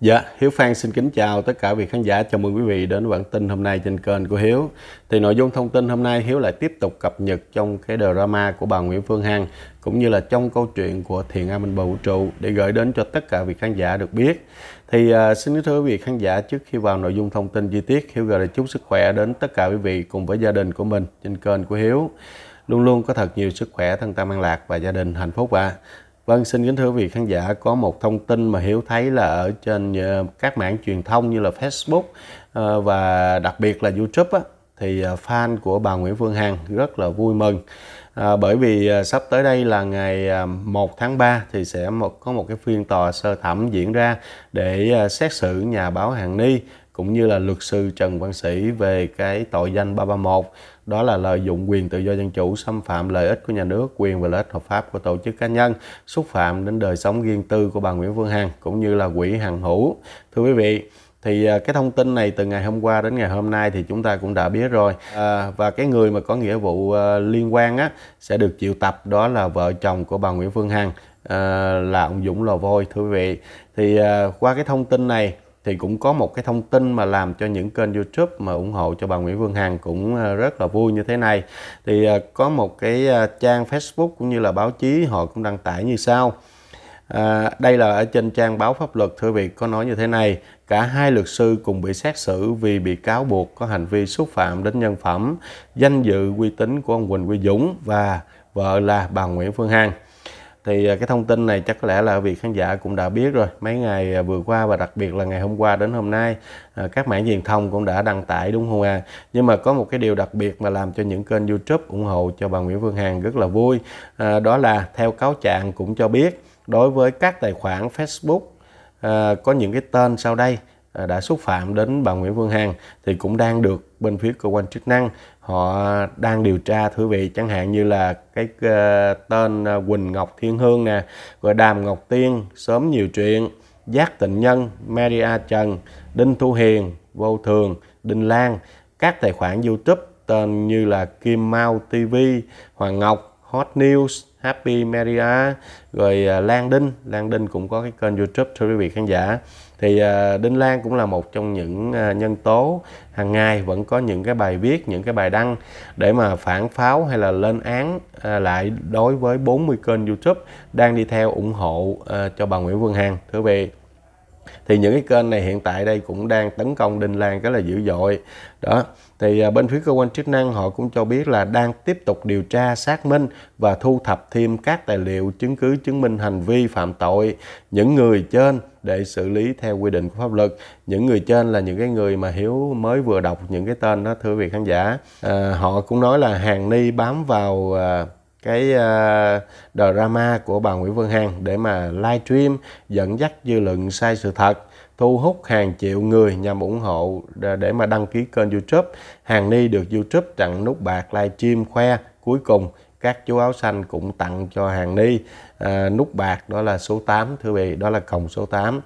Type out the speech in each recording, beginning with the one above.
Dạ, Hiếu Phan xin kính chào tất cả vị khán giả. Chào mừng quý vị đến bản tin hôm nay trên kênh của Hiếu. Thì nội dung thông tin hôm nay Hiếu lại tiếp tục cập nhật trong cái drama của bà Nguyễn Phương Hằng cũng như là trong câu chuyện của Thiện A Minh Bầu Trụ để gửi đến cho tất cả vị khán giả được biết. Thì à, xin thưa quý vị khán giả trước khi vào nội dung thông tin chi tiết, Hiếu gửi lời chúc sức khỏe đến tất cả quý vị cùng với gia đình của mình trên kênh của Hiếu. Luôn luôn có thật nhiều sức khỏe, thân tâm an lạc và gia đình hạnh phúc ạ. À. Vâng, xin kính thưa quý vị khán giả, có một thông tin mà Hiếu thấy là ở trên ờ, các mạng truyền thông như là Facebook ờ, và đặc biệt là YouTube á, thì ờ, fan của bà Nguyễn Phương Hằng rất là vui mừng. À, bởi vì à, sắp tới đây là ngày à, 1 tháng 3 thì sẽ một, có một cái phiên tòa sơ thẩm diễn ra để à, xét xử nhà báo Hàn Ni cũng như là luật sư Trần Văn Sĩ về cái tội danh 331 đó là lợi dụng quyền tự do dân chủ xâm phạm lợi ích của nhà nước quyền và lợi ích hợp pháp của tổ chức cá nhân xúc phạm đến đời sống riêng tư của bà Nguyễn Phương Hằng cũng như là quỹ hàng Hữu thưa quý vị thì à, cái thông tin này từ ngày hôm qua đến ngày hôm nay thì chúng ta cũng đã biết rồi à, và cái người mà có nghĩa vụ à, liên quan á sẽ được triệu tập đó là vợ chồng của bà Nguyễn Phương Hằng à, là ông Dũng Lò Vôi thưa quý vị thì à, qua cái thông tin này thì cũng có một cái thông tin mà làm cho những kênh YouTube mà ủng hộ cho bà Nguyễn Vương Hằng cũng ờ, rất là vui như thế này. Thì ờ, có một cái ờ, trang Facebook cũng như là báo chí họ cũng đăng tải như sau. À, đây là ở trên trang báo pháp luật thưa Việt có nói như thế này cả hai luật sư cùng bị xét xử vì bị cáo buộc có hành vi xúc phạm đến nhân phẩm danh dự uy tín của ông Quỳnh Quy Dũng và vợ là bà Nguyễn Phương Hằng thì à, cái thông tin này chắc có lẽ là vị khán giả cũng đã biết rồi mấy ngày à, vừa qua và đặc biệt là ngày hôm qua đến hôm nay à, các mạng truyền thông cũng đã đăng tải đúng không ạ à? nhưng mà có một cái điều đặc biệt mà làm cho những kênh youtube ủng hộ cho bà Nguyễn Phương Hằng rất là vui à, đó là theo cáo trạng cũng cho biết đối với các tài khoản Facebook à, có những cái tên sau đây đã xúc phạm đến bà Nguyễn Phương Hằng thì cũng đang được bên phía cơ quan chức năng họ đang điều tra thưa vị chẳng hạn như là cái uh, tên ờ, Quỳnh Ngọc Thiên Hương nè rồi Đàm Ngọc Tiên sớm nhiều chuyện Giác Tịnh Nhân Maria Trần Đinh Thu Hiền Vô Thường Đinh Lan các tài khoản YouTube tên như là Kim Mao TV Hoàng Ngọc Hot News, Happy Media, rồi à, Lan Đinh, Lan Đinh cũng có cái kênh YouTube thưa quý vị khán giả. Thì à, Đinh Lan cũng là một trong những à, nhân tố hàng ngày vẫn có những cái bài viết, những cái bài đăng để mà phản pháo hay là lên án lại đối với 40 kênh YouTube đang đi theo ủng hộ cho bà Nguyễn Vương Hằng thưa quý vị thì những cái kênh này hiện tại đây cũng đang tấn công đinh lan rất là dữ dội đó thì à, bên phía cơ quan chức năng họ cũng cho biết là đang tiếp tục điều tra xác minh và thu thập thêm các tài liệu chứng cứ chứng minh hành vi phạm tội những người trên để xử lý theo quy định của pháp luật những người trên là những cái người mà hiếu mới vừa đọc những cái tên đó thưa vị khán giả à, họ cũng nói là hàng ni bám vào à, cái uh, drama của bà Nguyễn Phương Hằng để mà live stream dẫn dắt dư luận sai sự thật thu hút hàng triệu người nhằm ủng hộ để mà đăng ký kênh YouTube. Hàng Ni được YouTube chặn nút bạc live stream khoe. Cuối cùng các chú áo xanh cũng tặng cho Hàng Ni à, nút bạc đó là số 8 thưa vị, đó là còng số 8.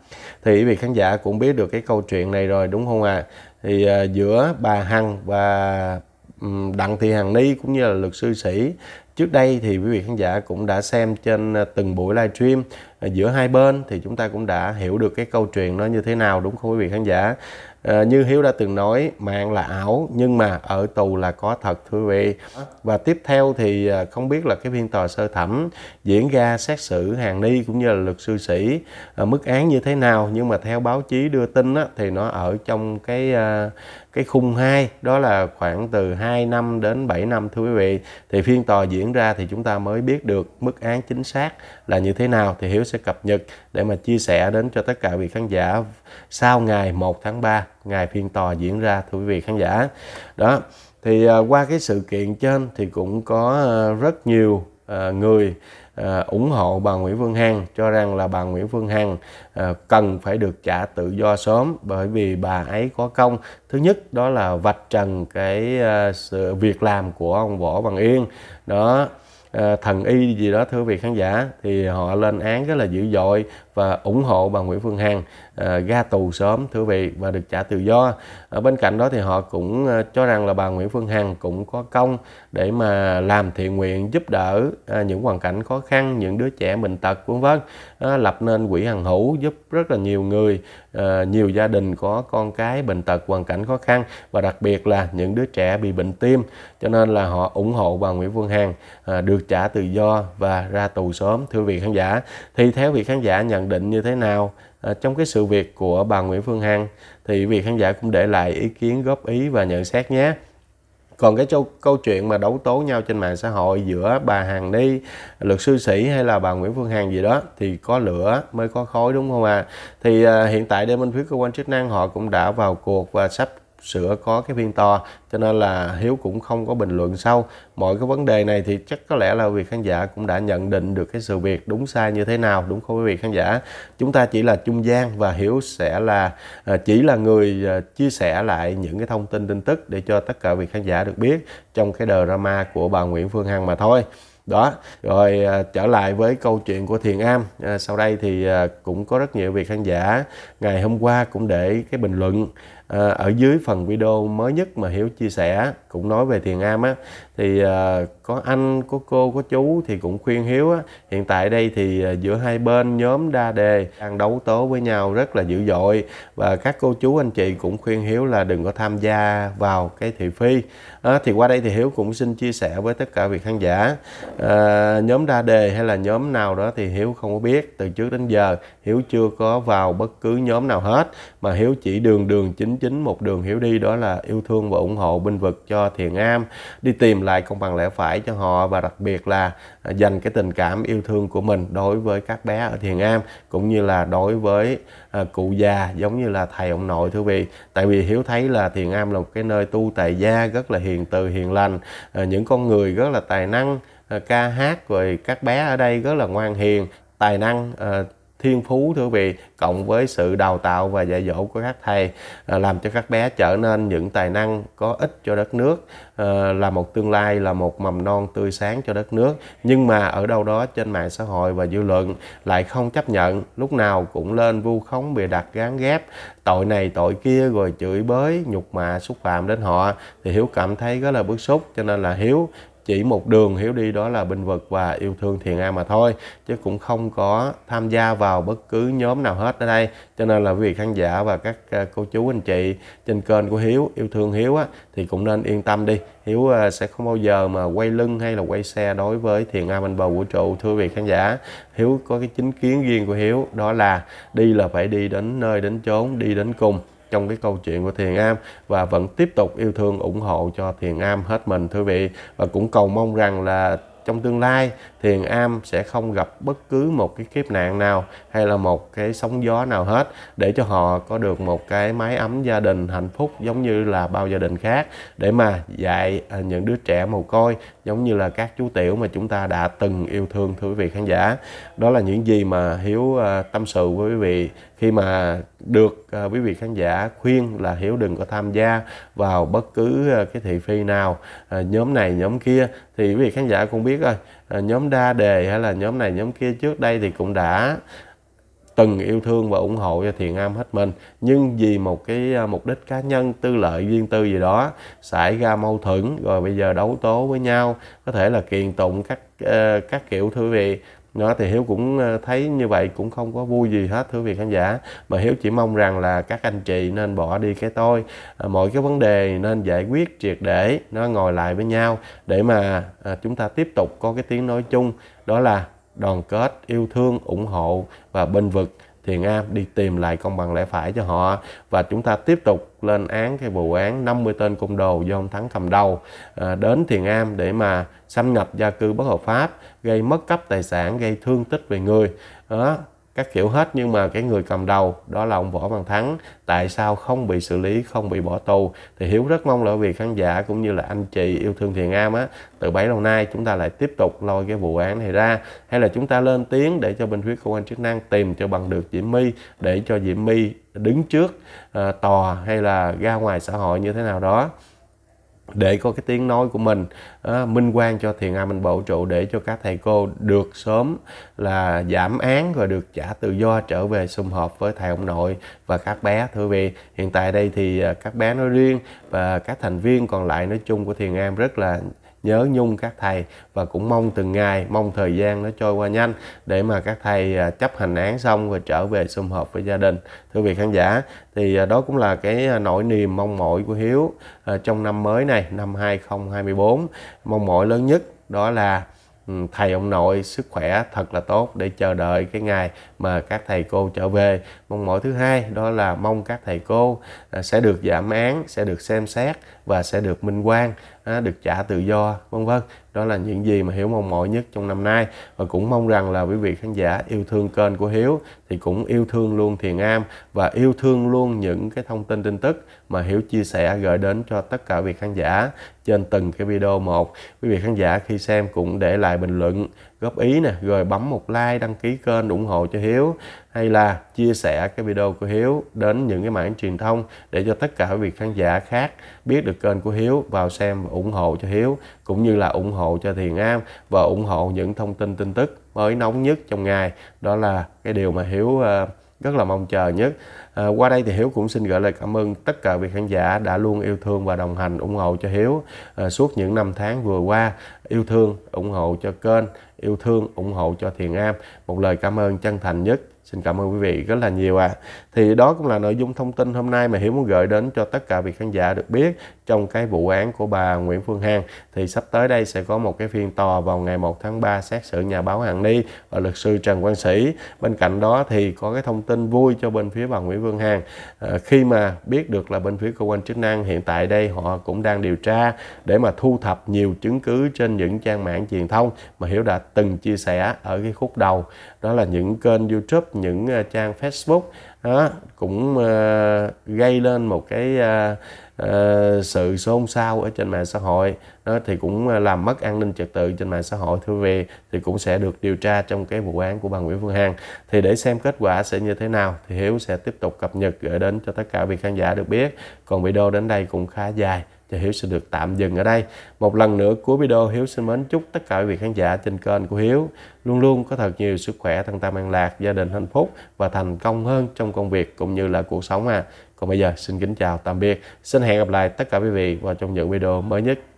Thì quý vị khán giả cũng biết được cái câu chuyện này rồi đúng không ạ? À? Thì à, giữa bà Hằng và Đặng Thị Hằng Ni cũng như là luật sư Sĩ. Trước đây thì quý vị khán giả cũng đã xem trên ờ, từng buổi live stream ờ, giữa hai bên thì chúng ta cũng đã hiểu được cái câu chuyện nó như thế nào đúng không quý vị khán giả? À, như Hiếu đã từng nói mạng là ảo nhưng mà ở tù là có thật thưa quý vị và tiếp theo thì không biết là cái phiên tòa sơ thẩm diễn ra xét xử hàng ni cũng như là luật sư sĩ mức án như thế nào nhưng mà theo báo chí đưa tin á, thì nó ở trong cái cái khung 2 đó là khoảng từ 2 năm đến 7 năm thưa quý vị thì phiên tòa diễn ra thì chúng ta mới biết được mức án chính xác là như thế nào thì Hiếu sẽ cập nhật để mà chia sẻ đến cho tất cả vị khán giả sau ngày 1 tháng 3 ngày phiên tòa diễn ra thưa quý vị khán giả đó thì à, qua cái sự kiện trên thì cũng có ờ, rất nhiều ờ, người Ờ, ủng hộ bà Nguyễn Phương Hằng cho rằng là bà Nguyễn Phương Hằng ờ, cần phải được trả tự do sớm bởi vì bà ấy có công thứ nhất đó là vạch trần cái ờ, sự việc làm của ông Võ Bằng Yên đó thần y gì đó thưa vị khán giả thì họ lên án rất là dữ dội và ủng hộ bà Nguyễn Phương Hằng à, ra tù sớm thưa vị và được trả tự do. Ở bên cạnh đó thì họ cũng à, cho rằng là bà Nguyễn Phương Hằng cũng có công để mà làm thiện nguyện giúp đỡ à, những hoàn cảnh khó khăn, những đứa trẻ bệnh tật vân vân, lập nên quỹ Hằng Hữu giúp rất là nhiều người, nhiều gia đình có con cái bệnh tật hoàn cảnh khó khăn và đặc biệt là những đứa trẻ bị bệnh tim cho nên là họ ủng hộ bà Nguyễn Phương Hằng được trả tự do và ra tù sớm thưa vị khán giả. Thì theo vị khán giả nhận định như thế nào à, trong cái sự việc của bà Nguyễn Phương Hằng thì vị khán giả cũng để lại ý kiến góp ý và nhận xét nhé còn cái châu, câu chuyện mà đấu tố nhau trên mạng xã hội giữa bà Hằng đi luật sư sĩ hay là bà Nguyễn Phương Hằng gì đó thì có lửa mới có khói đúng không ạ à? thì à, hiện tại để minh phiếu cơ quan chức năng họ cũng đã vào cuộc và sắp sữa có cái viên to cho nên là hiếu cũng không có bình luận sâu mọi cái vấn đề này thì chắc có lẽ là quý vị khán giả cũng đã nhận định được cái sự việc đúng sai như thế nào đúng không quý vị khán giả chúng ta chỉ là trung gian và hiếu sẽ là à, chỉ là người à, chia sẻ lại những cái thông tin tin tức để cho tất cả vị khán giả được biết trong cái drama của bà nguyễn phương hằng mà thôi đó rồi à, trở lại với câu chuyện của thiền am sau đây thì cũng có rất nhiều vị khán giả ngày hôm qua cũng để cái bình luận Ờ, ở dưới phần video mới nhất mà Hiếu chia sẻ cũng nói về thiền am á thì uh, có anh có cô có chú thì cũng khuyên hiếu á hiện tại đây thì uh, giữa hai bên nhóm đa đề đang đấu tố với nhau rất là dữ dội và các cô chú anh chị cũng khuyên hiếu là đừng có tham gia vào cái thị phi uh, thì qua đây thì hiếu cũng xin chia sẻ với tất cả vị khán giả uh, nhóm đa đề hay là nhóm nào đó thì hiếu không có biết từ trước đến giờ hiếu chưa có vào bất cứ nhóm nào hết mà hiếu chỉ đường đường chính chính một đường hiếu đi đó là yêu thương và ủng hộ binh vực cho thiền am đi tìm lại công bằng lẽ phải cho họ và đặc biệt là à, dành cái tình cảm yêu thương của mình đối với các bé ở thiền am cũng như là đối với à, cụ già giống như là thầy ông nội thưa vị tại vì hiếu thấy là thiền am là một cái nơi tu tại gia rất là hiền từ hiền lành à, những con người rất là tài năng à, ca hát rồi các bé ở đây rất là ngoan hiền tài năng à, thiên phú thưa quý vị cộng với sự đào tạo và dạy dỗ của các thầy à, làm cho các bé trở nên những tài năng có ích cho đất nước à, là một tương lai là một mầm non tươi sáng cho đất nước nhưng mà ở đâu đó trên mạng xã hội và dư luận lại không chấp nhận lúc nào cũng lên vu khống bịa đặt gán ghép tội này tội kia rồi chửi bới nhục mạ xúc phạm đến họ thì hiếu cảm thấy rất là bức xúc cho nên là hiếu chỉ một đường Hiếu đi đó là binh vực và yêu thương thiền A mà thôi chứ cũng không có tham gia vào bất cứ nhóm nào hết ở đây cho nên là quý vị khán giả và các ờ, cô chú anh chị trên kênh của Hiếu yêu thương Hiếu á, thì cũng nên yên tâm đi Hiếu ờ, sẽ không bao giờ mà quay lưng hay là quay xe đối với thiền A bên bầu vũ trụ thưa quý vị khán giả Hiếu có cái chính kiến riêng của Hiếu đó là đi là phải đi đến nơi đến chốn đi đến cùng trong cái câu chuyện của Thiền Am và vẫn tiếp tục yêu thương ủng hộ cho Thiền Am hết mình thưa vị và cũng cầu mong rằng là trong tương lai thiền am sẽ không gặp bất cứ một cái kiếp nạn nào hay là một cái sóng gió nào hết để cho họ có được một cái mái ấm gia đình hạnh phúc giống như là bao gia đình khác để mà dạy à, những đứa trẻ mồ côi giống như là các chú tiểu mà chúng ta đã từng yêu thương thưa quý vị khán giả đó là những gì mà hiếu à, tâm sự với quý vị khi mà được à, quý vị khán giả khuyên là hiếu đừng có tham gia vào bất cứ à, cái thị phi nào nhóm này nhóm kia thì quý vị khán giả cũng biết rồi nhóm đa đề hay là nhóm này nhóm kia trước đây thì cũng đã từng yêu thương và ủng hộ cho thiền am hết mình nhưng vì một cái à, mục đích cá nhân tư lợi riêng tư gì đó xảy ra mâu thuẫn rồi bây giờ đấu tố với nhau có thể là kiện tụng các ờ, các kiểu thưa vị đó thì hiếu cũng ờ, thấy như vậy cũng không có vui gì hết thưa vị khán giả mà hiếu chỉ mong rằng là các anh chị nên bỏ đi cái tôi ờ, mọi cái vấn đề nên giải quyết triệt để nó ngồi lại với nhau để mà chúng ta tiếp tục có cái tiếng nói chung đó là đoàn kết, yêu thương, ủng hộ và bên vực thiền am đi tìm lại công bằng lẽ phải cho họ và chúng ta tiếp tục lên án cái vụ án 50 tên côn đồ do ông Thắng cầm đầu à, đến thiền am để mà xâm nhập gia cư bất hợp pháp gây mất cấp tài sản gây thương tích về người đó các kiểu hết nhưng mà cái người cầm đầu đó là ông Võ Văn Thắng tại sao không bị xử lý không bị bỏ tù thì Hiếu rất mong là vì khán giả cũng như là anh chị yêu thương Thiền Am á từ bấy lâu nay chúng ta lại tiếp tục lôi cái vụ án này ra hay là chúng ta lên tiếng để cho bên phía cơ quan chức năng tìm cho bằng được Diễm My để cho Diễm My đứng trước uh, tòa hay là ra ngoài xã hội như thế nào đó để có cái tiếng nói của mình à, minh quang cho thiền a minh bổ trụ để cho các thầy cô được sớm là giảm án rồi được trả tự do trở về sum họp với thầy ông nội và các bé thưa vị hiện tại đây thì à, các bé nói riêng và các thành viên còn lại nói chung của thiền am rất là nhớ nhung các thầy và cũng mong từng ngày mong thời gian nó trôi qua nhanh để mà các thầy à, chấp hành án xong và trở về sum họp với gia đình thưa vị khán giả thì à, đó cũng là cái à, nỗi niềm mong mỏi của Hiếu trong năm mới này năm 2024 mong mỏi lớn nhất đó là ừ, thầy ông nội sức khỏe thật là tốt để chờ đợi cái ngày mà các thầy cô trở về mong mỏi thứ hai đó là mong các thầy cô sẽ được giảm án sẽ được xem xét và sẽ được minh quan được trả tự do vân vân đó là những gì mà hiếu mong mỏi nhất trong năm nay và cũng mong rằng là quý vị khán giả yêu thương kênh của hiếu thì cũng yêu thương luôn thiền am và yêu thương luôn những cái thông tin tin tức mà hiếu chia sẻ gửi đến cho tất cả quý vị khán giả trên từng cái video một quý vị khán giả khi xem cũng để lại bình luận góp ý nè rồi bấm một like đăng ký kênh ủng hộ cho hiếu hay là chia sẻ cái video của hiếu đến những cái mảng truyền thông để cho tất cả quý vị khán giả khác biết được kênh của hiếu vào xem và ủng hộ cho hiếu cũng như là ủng hộ cho thiền am và ủng hộ những thông tin tin tức mới nóng nhất trong ngày đó là cái điều mà hiếu uh, rất là mong chờ nhất à, qua đây thì hiếu cũng xin gửi lời cảm ơn tất cả vị khán giả đã luôn yêu thương và đồng hành ủng hộ cho hiếu à, suốt những năm tháng vừa qua yêu thương ủng hộ cho kênh yêu thương ủng hộ cho thiền am một lời cảm ơn chân thành nhất xin cảm ơn quý vị rất là nhiều ạ à thì đó cũng là nội dung thông tin hôm nay mà Hiếu muốn gửi đến cho tất cả vị khán giả được biết trong cái vụ án của bà Nguyễn Phương Hằng thì sắp tới đây sẽ có một cái phiên tòa vào ngày 1 tháng 3 xét xử nhà báo Hằng Ni và luật sư Trần Quang Sĩ bên cạnh đó thì có cái thông tin vui cho bên phía bà Nguyễn Phương Hằng à, khi mà biết được là bên phía cơ quan chức năng hiện tại đây họ cũng đang điều tra để mà thu thập nhiều chứng cứ trên những trang mạng truyền thông mà Hiếu đã từng chia sẻ ở cái khúc đầu đó là những kênh YouTube, những ờ, trang Facebook đó, cũng uh, gây lên một cái uh, uh, sự xôn xao ở trên mạng xã hội đó, thì cũng làm mất an ninh trật tự trên mạng xã hội thưa về thì cũng sẽ được điều tra trong cái vụ án của bà Nguyễn Phương Hằng thì để xem kết quả sẽ như thế nào thì Hiếu sẽ tiếp tục cập nhật gửi đến cho tất cả vị khán giả được biết còn video đến đây cũng khá dài thì Hiếu sẽ được tạm dừng ở đây. Một lần nữa cuối video Hiếu xin mến chúc tất cả quý vị khán giả trên kênh của Hiếu luôn luôn có thật nhiều sức khỏe, thân tâm an lạc, gia đình hạnh phúc và thành công hơn trong công việc cũng như là cuộc sống à. Còn bây giờ xin kính chào tạm biệt. Xin hẹn gặp lại tất cả quý vị vào trong những video mới nhất.